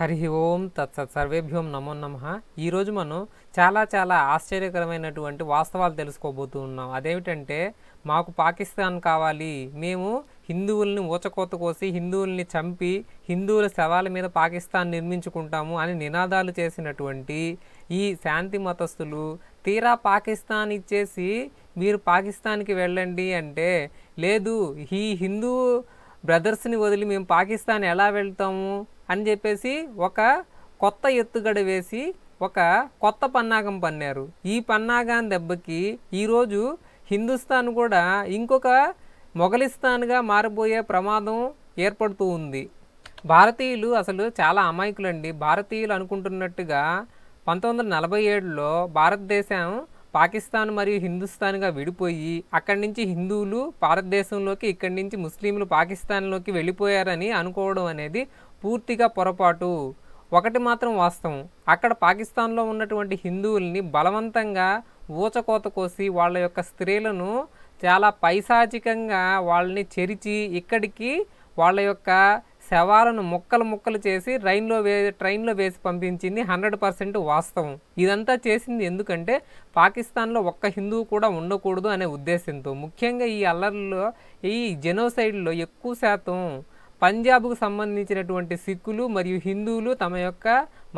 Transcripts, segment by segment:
హరి ఓం తత్సత్ సర్వేభ్యోం నమో నమ ఈరోజు మనం చాలా చాలా ఆశ్చర్యకరమైనటువంటి వాస్తవాలు తెలుసుకోబోతూ ఉన్నాం అదేమిటంటే మాకు పాకిస్తాన్ కావాలి మేము హిందువుల్ని ఊచకోత కోసి హిందువుల్ని చంపి హిందువుల శవాల మీద పాకిస్తాన్ నిర్మించుకుంటాము అని నినాదాలు చేసినటువంటి ఈ శాంతి మతస్థులు తీరా పాకిస్తాన్ ఇచ్చేసి మీరు పాకిస్తాన్కి వెళ్ళండి అంటే లేదు ఈ హిందూ బ్రదర్స్ని వదిలి మేము పాకిస్తాన్ ఎలా వెళ్తాము అని చెప్పేసి ఒక కొత్త ఎత్తుగడ వేసి ఒక కొత్త పన్నాగం పన్నారు ఈ పన్నాగం దెబ్బకి ఈరోజు హిందుస్థాన్ కూడా ఇంకొక మొఘలిస్తాన్గా మారిపోయే ప్రమాదం ఏర్పడుతూ ఉంది భారతీయులు అసలు చాలా అమాయకులండి భారతీయులు అనుకుంటున్నట్టుగా పంతొమ్మిది వందల నలభై ఏడులో భారతదేశం పాకిస్తాన్ మరియు హిందుస్థాన్గా విడిపోయి అక్కడి నుంచి హిందువులు భారతదేశంలోకి ఇక్కడి నుంచి ముస్లింలు పాకిస్తాన్లోకి వెళ్ళిపోయారని అనుకోవడం అనేది పూర్తిగా పొరపాటు ఒకటి మాత్రం వాస్తవం అక్కడ పాకిస్తాన్లో ఉన్నటువంటి హిందువుల్ని బలవంతంగా ఊచకోత కోసి వాళ్ళ యొక్క స్త్రీలను చాలా పైశాచికంగా వాళ్ళని చెరిచి ఇక్కడికి వాళ్ళ యొక్క శవాలను ముక్కలు ముక్కలు చేసి రైన్లో వే ట్రైన్లో వేసి పంపించింది హండ్రెడ్ పర్సెంట్ వాస్తవం ఇదంతా చేసింది ఎందుకంటే పాకిస్తాన్లో ఒక్క హిందువు కూడా ఉండకూడదు అనే ఉద్దేశంతో ముఖ్యంగా ఈ అల్లర్లో ఈ జెనోసైడ్లో ఎక్కువ శాతం పంజాబ్కు సంబంధించినటువంటి సిక్కులు మరియు హిందువులు తమ యొక్క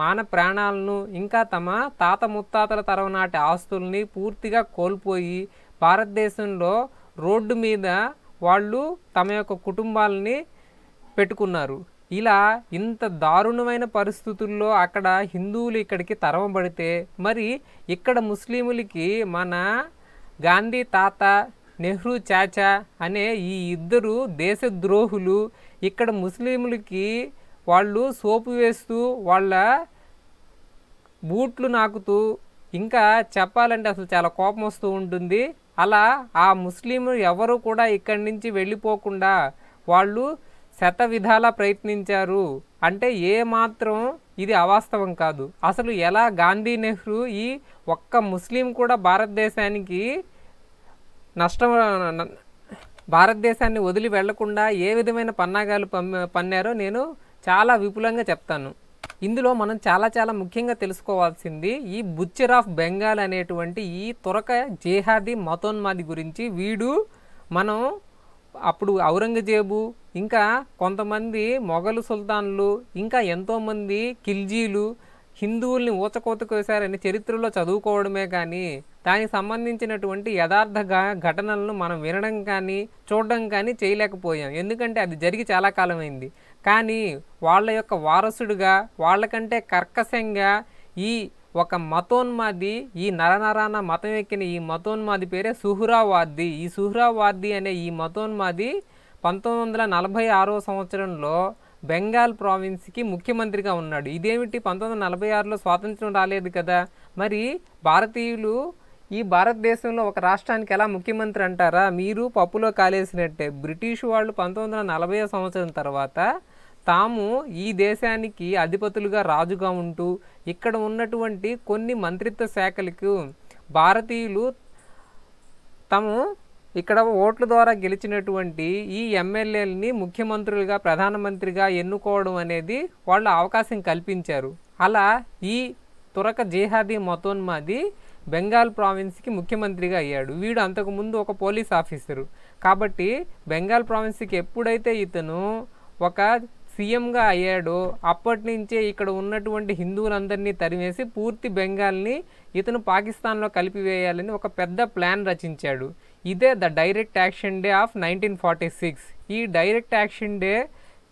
మాన ప్రాణాలను ఇంకా తమ తాత ముత్తాతల తరం నాటి ఆస్తుల్ని పూర్తిగా కోల్పోయి భారతదేశంలో రోడ్డు మీద వాళ్ళు తమ యొక్క కుటుంబాలని పెట్టుకున్నారు ఇలా ఇంత దారుణమైన పరిస్థితుల్లో అక్కడ హిందువులు ఇక్కడికి తరవబడితే మరి ఇక్కడ ముస్లిములకి మన గాంధీ తాత నెహ్రూ చాచా అనే ఈ ఇద్దరు దేశద్రోహులు ఇక్కడ ముస్లింలకి వాళ్ళు సోపు వేస్తూ వాళ్ళ బూట్లు నాకుతూ ఇంకా చెప్పాలంటే అసలు చాలా కోపం వస్తూ ఉంటుంది అలా ఆ ముస్లింలు ఎవరు కూడా ఇక్కడి నుంచి వెళ్ళిపోకుండా వాళ్ళు శత విధాలా ప్రయత్నించారు అంటే ఏమాత్రం ఇది అవాస్తవం కాదు అసలు ఎలా గాంధీ నెహ్రూ ఈ ఒక్క ముస్లిం కూడా భారతదేశానికి నష్టం భారతదేశాన్ని వదిలి వెళ్లకుండా ఏ విధమైన పన్నాగాలు పన్నారో నేను చాలా విపులంగా చెప్తాను ఇందులో మనం చాలా చాలా ముఖ్యంగా తెలుసుకోవాల్సింది ఈ బుచ్చర్ ఆఫ్ బెంగాల్ అనేటువంటి ఈ తురక జేహాది మతోన్మాది గురించి వీడు మనం అప్పుడు ఔరంగజేబు ఇంకా కొంతమంది మొఘలు సుల్తాన్లు ఇంకా ఎంతోమంది కిల్జీలు హిందువుల్ని కోసారని చరిత్రలో చదువుకోవడమే కానీ దానికి సంబంధించినటువంటి యథార్థ ఘటనలను మనం వినడం కానీ చూడడం కానీ చేయలేకపోయాం ఎందుకంటే అది జరిగి చాలా కాలమైంది కానీ వాళ్ళ యొక్క వారసుడుగా వాళ్ళకంటే కర్కశంగా ఈ ఒక మతోన్మాది ఈ నరనరాన మతం ఎక్కిన ఈ మతోన్మాది పేరే సుహురావార్ది ఈ సుహురావార్ది అనే ఈ మతోన్మాది పంతొమ్మిది వందల నలభై ఆరో సంవత్సరంలో బెంగాల్ ప్రావిన్స్కి ముఖ్యమంత్రిగా ఉన్నాడు ఇదేమిటి పంతొమ్మిది వందల నలభై ఆరులో స్వాతంత్రం రాలేదు కదా మరి భారతీయులు ఈ భారతదేశంలో ఒక రాష్ట్రానికి ఎలా ముఖ్యమంత్రి అంటారా మీరు పప్పులో కాలేసినట్టే బ్రిటిష్ వాళ్ళు పంతొమ్మిది వందల నలభై సంవత్సరం తర్వాత తాము ఈ దేశానికి అధిపతులుగా రాజుగా ఉంటూ ఇక్కడ ఉన్నటువంటి కొన్ని మంత్రిత్వ శాఖలకు భారతీయులు తాము ఇక్కడ ఓట్ల ద్వారా గెలిచినటువంటి ఈ ఎమ్మెల్యేలని ముఖ్యమంత్రులుగా ప్రధానమంత్రిగా ఎన్నుకోవడం అనేది వాళ్ళు అవకాశం కల్పించారు అలా ఈ తురక జిహాదీ మతోన్మాది బెంగాల్ ప్రావిన్స్కి ముఖ్యమంత్రిగా అయ్యాడు వీడు అంతకుముందు ఒక పోలీస్ ఆఫీసరు కాబట్టి బెంగాల్ ప్రావిన్స్కి ఎప్పుడైతే ఇతను ఒక సీఎంగా అయ్యాడో అప్పటి నుంచే ఇక్కడ ఉన్నటువంటి హిందువులందరినీ తరిమేసి పూర్తి బెంగాల్ని ఇతను పాకిస్తాన్లో కలిపివేయాలని ఒక పెద్ద ప్లాన్ రచించాడు ఇదే the direct action day of nineteen forty six ఈ డైరెక్ట్ యాక్షన్ డే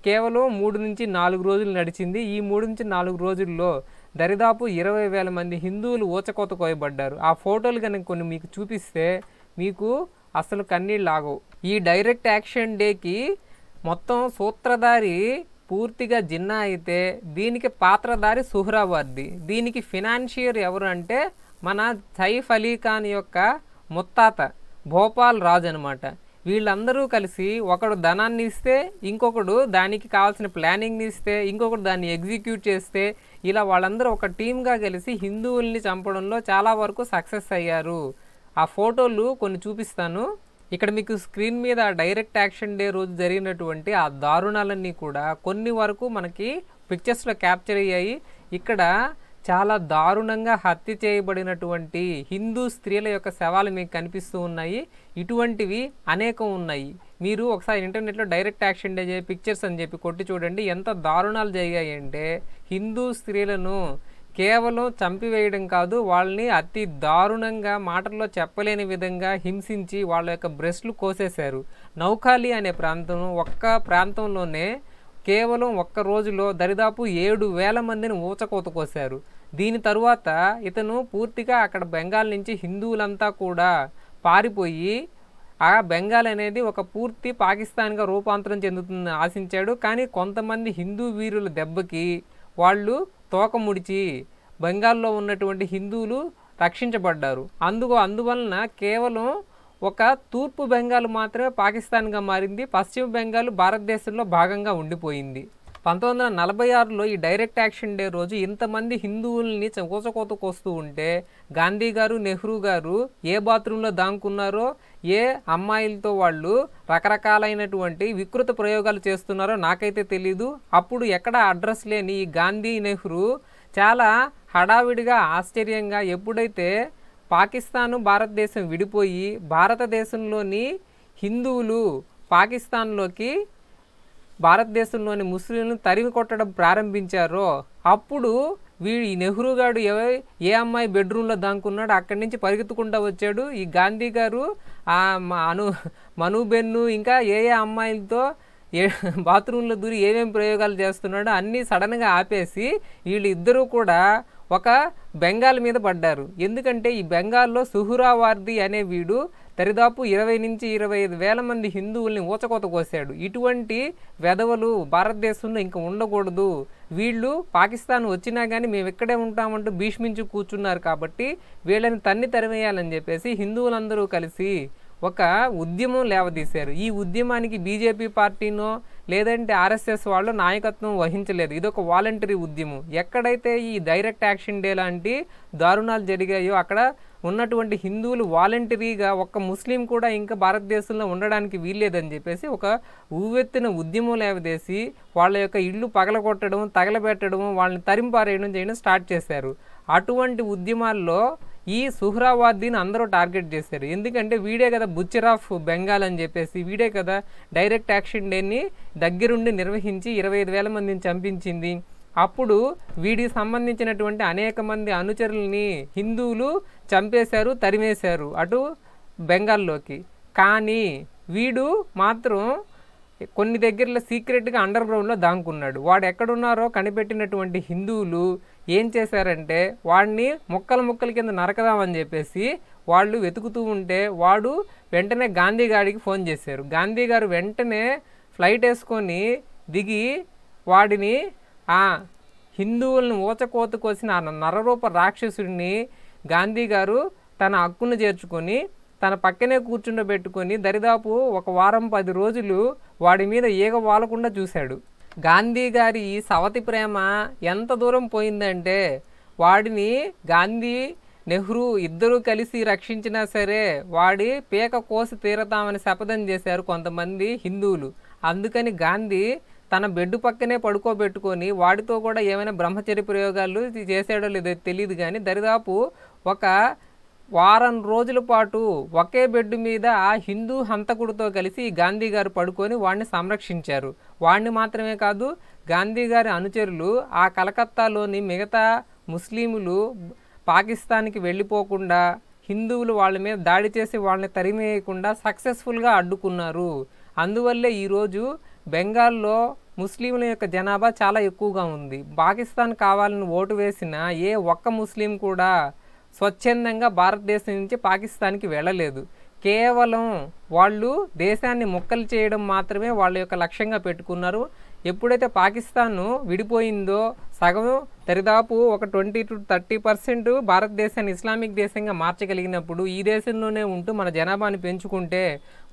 కేవలం మూడు నుంచి నాలుగు రోజులు నడిచింది ఈ మూడు నుంచి నాలుగు రోజుల్లో దరిదాపు ఇరవై వేల మంది హిందువులు ఊచకోత కోయబడ్డారు ఆ ఫోటోలు కనుక కొన్ని మీకు చూపిస్తే మీకు అసలు కన్నీళ్ళు ఆగవు ఈ డైరెక్ట్ యాక్షన్ డేకి మొత్తం సూత్రధారి పూర్తిగా జిన్నా అయితే దీనికి పాత్రధారి సుహ్రావర్ది దీనికి ఫినాన్షియర్ ఎవరు అంటే మన సైఫ్ అలీ ఖాన్ యొక్క ముత్తాత భోపాల్ రాజు అనమాట వీళ్ళందరూ కలిసి ఒకడు ధనాన్ని ఇస్తే ఇంకొకడు దానికి కావాల్సిన ప్లానింగ్ని ఇస్తే ఇంకొకడు దాన్ని ఎగ్జిక్యూట్ చేస్తే ఇలా వాళ్ళందరూ ఒక టీమ్గా కలిసి హిందువుల్ని చంపడంలో చాలా వరకు సక్సెస్ అయ్యారు ఆ ఫోటోలు కొన్ని చూపిస్తాను ఇక్కడ మీకు స్క్రీన్ మీద డైరెక్ట్ యాక్షన్ డే రోజు జరిగినటువంటి ఆ దారుణాలన్నీ కూడా కొన్ని వరకు మనకి పిక్చర్స్లో క్యాప్చర్ అయ్యాయి ఇక్కడ చాలా దారుణంగా హత్య చేయబడినటువంటి హిందూ స్త్రీల యొక్క శవాలు మీకు కనిపిస్తూ ఉన్నాయి ఇటువంటివి అనేకం ఉన్నాయి మీరు ఒకసారి ఇంటర్నెట్లో డైరెక్ట్ యాక్షన్ డే పిక్చర్స్ అని చెప్పి కొట్టి చూడండి ఎంత దారుణాలు జరిగాయంటే హిందూ స్త్రీలను కేవలం చంపివేయడం కాదు వాళ్ళని అతి దారుణంగా మాటల్లో చెప్పలేని విధంగా హింసించి వాళ్ళ యొక్క బ్రెస్ట్లు కోసేశారు నౌకాలి అనే ప్రాంతం ఒక్క ప్రాంతంలోనే కేవలం ఒక్క రోజులో దరిదాపు ఏడు వేల మందిని ఊచకోత కోశారు దీని తరువాత ఇతను పూర్తిగా అక్కడ బెంగాల్ నుంచి హిందువులంతా కూడా పారిపోయి ఆ బెంగాల్ అనేది ఒక పూర్తి పాకిస్తాన్గా రూపాంతరం చెందుతుందని ఆశించాడు కానీ కొంతమంది హిందూ వీరుల దెబ్బకి వాళ్ళు తోక ముడిచి బెంగాల్లో ఉన్నటువంటి హిందువులు రక్షించబడ్డారు అందుకు అందువలన కేవలం ఒక తూర్పు బెంగాల్ మాత్రమే పాకిస్తాన్గా మారింది పశ్చిమ బెంగాల్ భారతదేశంలో భాగంగా ఉండిపోయింది పంతొమ్మిది వందల నలభై ఆరులో ఈ డైరెక్ట్ యాక్షన్ డే రోజు ఇంతమంది హిందువుల్ని చెకోచకోత కోస్తూ ఉంటే గాంధీ గారు నెహ్రూ గారు ఏ బాత్రూంలో దాంకున్నారో ఏ అమ్మాయిలతో వాళ్ళు రకరకాలైనటువంటి వికృత ప్రయోగాలు చేస్తున్నారో నాకైతే తెలీదు అప్పుడు ఎక్కడ అడ్రస్ లేని ఈ గాంధీ నెహ్రూ చాలా హడావిడిగా ఆశ్చర్యంగా ఎప్పుడైతే పాకిస్తాను భారతదేశం విడిపోయి భారతదేశంలోని హిందువులు పాకిస్తాన్లోకి భారతదేశంలోని ముస్లింలను తరిమి కొట్టడం ప్రారంభించారో అప్పుడు వీడు ఈ నెహ్రూ గారు ఏ ఏ అమ్మాయి బెడ్రూమ్లో దాంకున్నాడు అక్కడి నుంచి పరిగెత్తుకుంటూ వచ్చాడు ఈ గాంధీ గారు అను మనుబెన్ను ఇంకా ఏ ఏ అమ్మాయిలతో ఏ బాత్రూంలో దూరి ఏమేమి ప్రయోగాలు చేస్తున్నాడో అన్నీ సడన్గా ఆపేసి వీళ్ళిద్దరూ కూడా ఒక బెంగాల్ మీద పడ్డారు ఎందుకంటే ఈ బెంగాల్లో సుహురావార్ది అనే వీడు దరిదాపు ఇరవై నుంచి ఇరవై ఐదు వేల మంది హిందువుల్ని ఊచకోత కోసాడు ఇటువంటి వెధవలు భారతదేశంలో ఇంకా ఉండకూడదు వీళ్ళు పాకిస్తాన్ వచ్చినా కానీ మేము ఇక్కడే ఉంటామంటూ భీష్మించి కూర్చున్నారు కాబట్టి వీళ్ళని తన్ని తరివేయాలని చెప్పేసి హిందువులందరూ కలిసి ఒక ఉద్యమం లేవదీశారు ఈ ఉద్యమానికి బీజేపీ పార్టీనో లేదంటే ఆర్ఎస్ఎస్ వాళ్ళు నాయకత్వం వహించలేదు ఇది ఒక వాలంటరీ ఉద్యమం ఎక్కడైతే ఈ డైరెక్ట్ యాక్షన్ డే లాంటి దారుణాలు జరిగాయో అక్కడ ఉన్నటువంటి హిందువులు వాలంటరీగా ఒక్క ముస్లిం కూడా ఇంకా భారతదేశంలో ఉండడానికి వీల్లేదని చెప్పేసి ఒక ఊవెత్తిన ఉద్యమం లేవదేసి వాళ్ళ యొక్క ఇళ్ళు పగలగొట్టడం తగలబెట్టడం వాళ్ళని తరింపారేయడం చేయడం స్టార్ట్ చేశారు అటువంటి ఉద్యమాల్లో ఈ సుహ్రావాద్దీని అందరూ టార్గెట్ చేశారు ఎందుకంటే వీడే కదా బుచ్చర్ ఆఫ్ బెంగాల్ అని చెప్పేసి వీడే కదా డైరెక్ట్ యాక్షన్ డేని దగ్గరుండి నిర్వహించి ఇరవై ఐదు వేల మందిని చంపించింది అప్పుడు వీడికి సంబంధించినటువంటి అనేక మంది అనుచరుల్ని హిందువులు చంపేశారు తరిమేశారు అటు బెంగాల్లోకి కానీ వీడు మాత్రం కొన్ని దగ్గరలో సీక్రెట్గా అండర్ గ్రౌండ్లో దాంకున్నాడు వాడు ఎక్కడున్నారో కనిపెట్టినటువంటి హిందువులు ఏం చేశారంటే వాడిని ముక్కల ముక్కల కింద నరకదామని చెప్పేసి వాళ్ళు వెతుకుతూ ఉంటే వాడు వెంటనే గాంధీ గారికి ఫోన్ చేశారు గాంధీ గారు వెంటనే ఫ్లైట్ వేసుకొని దిగి వాడిని హిందువులను ఊచకోత కోసిన ఆ నరరూప రాక్షసుడిని గాంధీ గారు తన హక్కును చేర్చుకొని తన పక్కనే కూర్చుండబెట్టుకొని దరిదాపు ఒక వారం పది రోజులు వాడి మీద ఈగ వాలకుండా చూశాడు గాంధీ గారి ఈ సవతి ప్రేమ ఎంత దూరం పోయిందంటే వాడిని గాంధీ నెహ్రూ ఇద్దరూ కలిసి రక్షించినా సరే వాడి పీక కోసి తీరతామని శపథం చేశారు కొంతమంది హిందువులు అందుకని గాంధీ తన బెడ్ పక్కనే పడుకోబెట్టుకొని వాడితో కూడా ఏమైనా బ్రహ్మచర్య ప్రయోగాలు చేసాడో లేదో తెలియదు కానీ దరిదాపు ఒక వారం రోజుల పాటు ఒకే బెడ్ మీద ఆ హిందూ హంతకుడితో కలిసి గాంధీ గారు పడుకొని వాడిని సంరక్షించారు వాడిని మాత్రమే కాదు గాంధీ గారి అనుచరులు ఆ కలకత్తాలోని మిగతా ముస్లింలు పాకిస్తాన్కి వెళ్ళిపోకుండా హిందువులు వాళ్ళ మీద దాడి చేసి వాళ్ళని తరిమేయకుండా సక్సెస్ఫుల్గా అడ్డుకున్నారు అందువల్లే ఈరోజు బెంగాల్లో ముస్లింల యొక్క జనాభా చాలా ఎక్కువగా ఉంది పాకిస్తాన్ కావాలని ఓటు వేసిన ఏ ఒక్క ముస్లిం కూడా స్వచ్ఛందంగా భారతదేశం నుంచి పాకిస్తాన్కి వెళ్ళలేదు కేవలం వాళ్ళు దేశాన్ని మొక్కలు చేయడం మాత్రమే వాళ్ళ యొక్క లక్ష్యంగా పెట్టుకున్నారు ఎప్పుడైతే పాకిస్తాన్ విడిపోయిందో సగం దరిదాపు ఒక ట్వంటీ టు థర్టీ పర్సెంట్ భారతదేశాన్ని ఇస్లామిక్ దేశంగా మార్చగలిగినప్పుడు ఈ దేశంలోనే ఉంటూ మన జనాభాను పెంచుకుంటే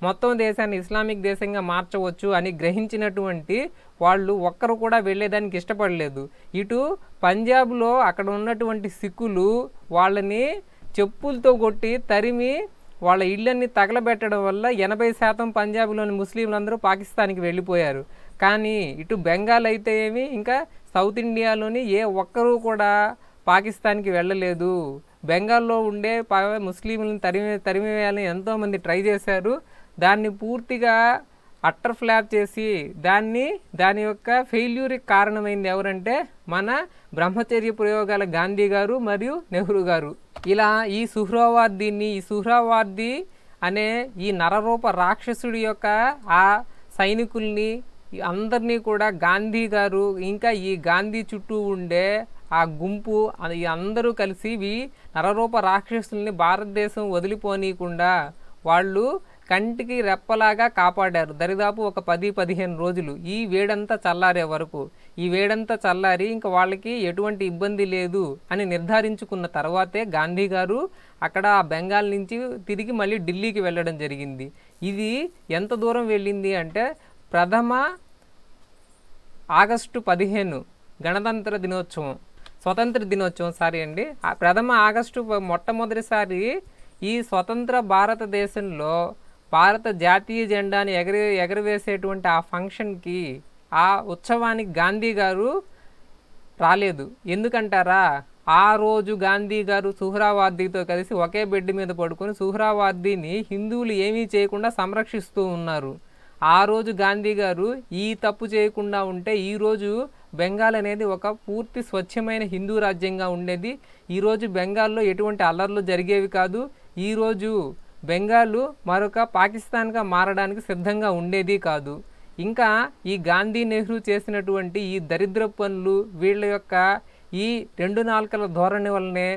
మొత్తం దేశాన్ని ఇస్లామిక్ దేశంగా మార్చవచ్చు అని గ్రహించినటువంటి వాళ్ళు ఒక్కరు కూడా వెళ్ళేదానికి ఇష్టపడలేదు ఇటు పంజాబ్లో అక్కడ ఉన్నటువంటి సిక్కులు వాళ్ళని చెప్పులతో కొట్టి తరిమి వాళ్ళ ఇళ్ళన్ని తగలబెట్టడం వల్ల ఎనభై శాతం పంజాబ్లోని ముస్లింలందరూ పాకిస్తాన్కి వెళ్ళిపోయారు కానీ ఇటు బెంగాల్ అయితే ఏమి ఇంకా సౌత్ ఇండియాలోని ఏ ఒక్కరూ కూడా పాకిస్తాన్కి వెళ్ళలేదు బెంగాల్లో ఉండే ముస్లింలను తరిమి తరిమివేయాలని ఎంతోమంది ట్రై చేశారు దాన్ని పూర్తిగా అట్టర్ ఫ్లాప్ చేసి దాన్ని దాని యొక్క ఫెయిల్యూర్కి కారణమైంది ఎవరంటే మన బ్రహ్మచర్య ప్రయోగాల గాంధీ గారు మరియు నెహ్రూ గారు ఇలా ఈ సుహ్రావార్దీని ఈ సుహ్రావార్ది అనే ఈ నరరూప రాక్షసుడి యొక్క ఆ సైనికుల్ని అందరినీ కూడా గాంధీ గారు ఇంకా ఈ గాంధీ చుట్టూ ఉండే ఆ గుంపు అందరూ కలిసి ఇవి నరరూప రాక్షసుల్ని భారతదేశం వదిలిపోనీయకుండా వాళ్ళు కంటికి రెప్పలాగా కాపాడారు దరిదాపు ఒక పది పదిహేను రోజులు ఈ వేడంతా చల్లారే వరకు ఈ వేడంతా చల్లారి ఇంకా వాళ్ళకి ఎటువంటి ఇబ్బంది లేదు అని నిర్ధారించుకున్న తర్వాతే గాంధీ గారు అక్కడ బెంగాల్ నుంచి తిరిగి మళ్ళీ ఢిల్లీకి వెళ్ళడం జరిగింది ఇది ఎంత దూరం వెళ్ళింది అంటే ప్రథమ ఆగస్టు పదిహేను గణతంత్ర దినోత్సవం స్వతంత్ర దినోత్సవం సారీ అండి ప్రథమ ఆగస్టు మొట్టమొదటిసారి ఈ స్వతంత్ర భారతదేశంలో భారత జాతీయ జెండాని ఎగరి ఎగరవేసేటువంటి ఆ ఫంక్షన్కి ఆ ఉత్సవానికి గాంధీ గారు రాలేదు ఎందుకంటారా ఆ రోజు గాంధీ గారు సుహ్రావార్దీతో కలిసి ఒకే బెడ్ మీద పడుకొని సుహ్రావార్దీని హిందువులు ఏమీ చేయకుండా సంరక్షిస్తూ ఉన్నారు ఆ రోజు గాంధీ గారు ఈ తప్పు చేయకుండా ఉంటే ఈరోజు బెంగాల్ అనేది ఒక పూర్తి స్వచ్ఛమైన హిందూ రాజ్యంగా ఉండేది ఈరోజు బెంగాల్లో ఎటువంటి అల్లర్లు జరిగేవి కాదు ఈరోజు బెంగాల్ మరొక పాకిస్తాన్గా మారడానికి సిద్ధంగా ఉండేది కాదు ఇంకా ఈ గాంధీ నెహ్రూ చేసినటువంటి ఈ దరిద్ర పనులు వీళ్ళ యొక్క ఈ రెండు నాలుకల ధోరణి వల్లనే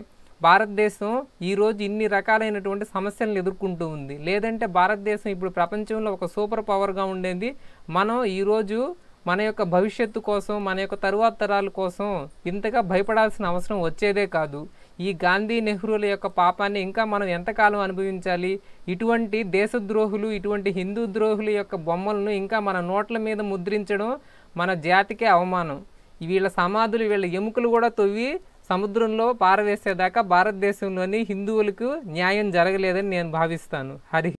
భారతదేశం ఈరోజు ఇన్ని రకాలైనటువంటి సమస్యలను ఎదుర్కొంటూ ఉంది లేదంటే భారతదేశం ఇప్పుడు ప్రపంచంలో ఒక సూపర్ పవర్గా ఉండేది మనం ఈరోజు మన యొక్క భవిష్యత్తు కోసం మన యొక్క తరువాత తరాల కోసం ఇంతగా భయపడాల్సిన అవసరం వచ్చేదే కాదు ఈ గాంధీ నెహ్రూల యొక్క పాపాన్ని ఇంకా మనం ఎంతకాలం అనుభవించాలి ఇటువంటి దేశద్రోహులు ఇటువంటి హిందూ ద్రోహుల యొక్క బొమ్మలను ఇంకా మన నోట్ల మీద ముద్రించడం మన జాతికే అవమానం వీళ్ళ సమాధులు వీళ్ళ ఎముకలు కూడా తొవ్వి సముద్రంలో పారవేసేదాకా భారతదేశంలోని హిందువులకు న్యాయం జరగలేదని నేను భావిస్తాను హరి